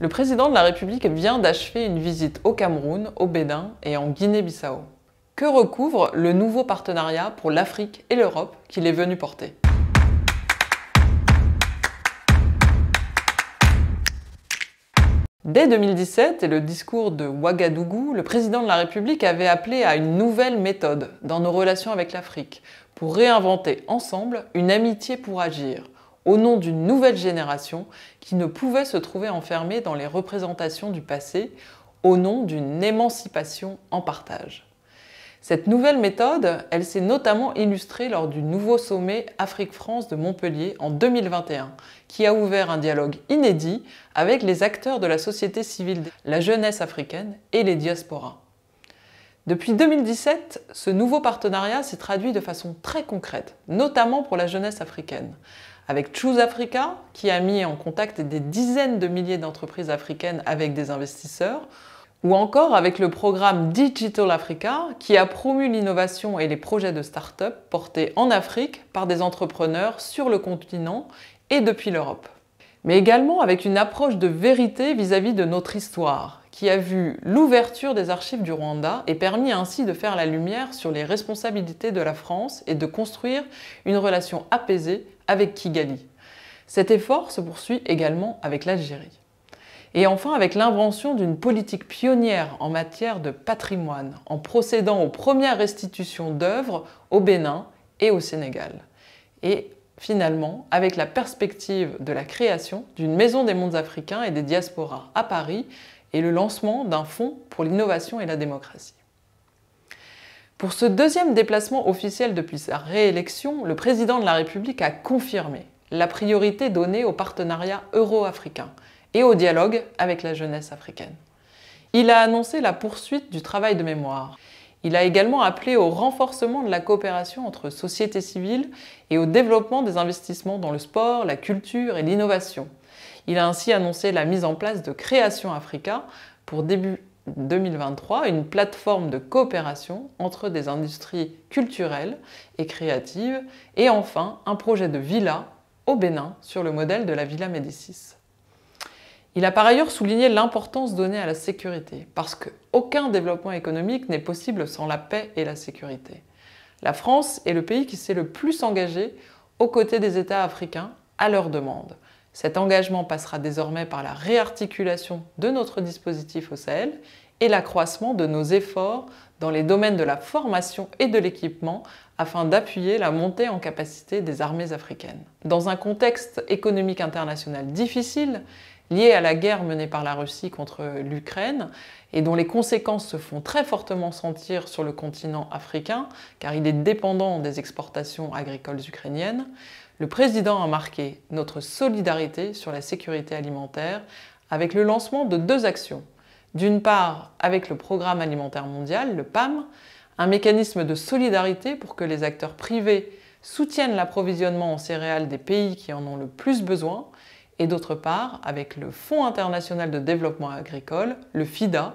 Le président de la République vient d'achever une visite au Cameroun, au Bénin et en Guinée-Bissau. Que recouvre le nouveau partenariat pour l'Afrique et l'Europe qu'il est venu porter Dès 2017 et le discours de Ouagadougou, le président de la République avait appelé à une nouvelle méthode dans nos relations avec l'Afrique pour réinventer ensemble une amitié pour agir, au nom d'une nouvelle génération qui ne pouvait se trouver enfermée dans les représentations du passé, au nom d'une émancipation en partage. Cette nouvelle méthode, elle s'est notamment illustrée lors du nouveau sommet Afrique-France de Montpellier en 2021, qui a ouvert un dialogue inédit avec les acteurs de la société civile, la jeunesse africaine et les diasporas. Depuis 2017, ce nouveau partenariat s'est traduit de façon très concrète, notamment pour la jeunesse africaine, avec Choose Africa, qui a mis en contact des dizaines de milliers d'entreprises africaines avec des investisseurs, ou encore avec le programme Digital Africa, qui a promu l'innovation et les projets de start-up portés en Afrique par des entrepreneurs sur le continent et depuis l'Europe. Mais également avec une approche de vérité vis-à-vis de notre histoire, qui a vu l'ouverture des archives du Rwanda et permis ainsi de faire la lumière sur les responsabilités de la France et de construire une relation apaisée avec Kigali. Cet effort se poursuit également avec l'Algérie. Et enfin avec l'invention d'une politique pionnière en matière de patrimoine, en procédant aux premières restitutions d'œuvres au Bénin et au Sénégal. Et finalement avec la perspective de la création d'une maison des mondes africains et des diasporas à Paris et le lancement d'un fonds pour l'innovation et la démocratie. Pour ce deuxième déplacement officiel depuis sa réélection, le président de la République a confirmé la priorité donnée au partenariat euro-africain et au dialogue avec la jeunesse africaine. Il a annoncé la poursuite du travail de mémoire. Il a également appelé au renforcement de la coopération entre sociétés civiles et au développement des investissements dans le sport, la culture et l'innovation. Il a ainsi annoncé la mise en place de Création Africa pour début 2023, une plateforme de coopération entre des industries culturelles et créatives, et enfin un projet de villa au Bénin sur le modèle de la Villa Médicis. Il a par ailleurs souligné l'importance donnée à la sécurité, parce qu'aucun développement économique n'est possible sans la paix et la sécurité. La France est le pays qui s'est le plus engagé aux côtés des États africains à leur demande. Cet engagement passera désormais par la réarticulation de notre dispositif au Sahel et l'accroissement de nos efforts dans les domaines de la formation et de l'équipement afin d'appuyer la montée en capacité des armées africaines. Dans un contexte économique international difficile, lié à la guerre menée par la Russie contre l'Ukraine et dont les conséquences se font très fortement sentir sur le continent africain car il est dépendant des exportations agricoles ukrainiennes, le président a marqué notre solidarité sur la sécurité alimentaire avec le lancement de deux actions. D'une part, avec le Programme alimentaire mondial, le PAM, un mécanisme de solidarité pour que les acteurs privés soutiennent l'approvisionnement en céréales des pays qui en ont le plus besoin et d'autre part avec le Fonds international de développement agricole, le FIDA,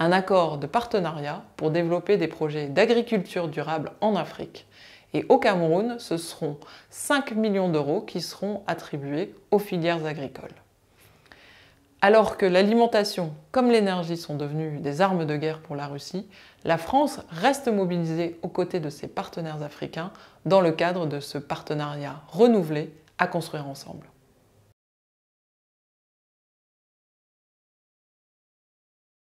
un accord de partenariat pour développer des projets d'agriculture durable en Afrique. Et au Cameroun, ce seront 5 millions d'euros qui seront attribués aux filières agricoles. Alors que l'alimentation comme l'énergie sont devenues des armes de guerre pour la Russie, la France reste mobilisée aux côtés de ses partenaires africains dans le cadre de ce partenariat renouvelé à construire ensemble.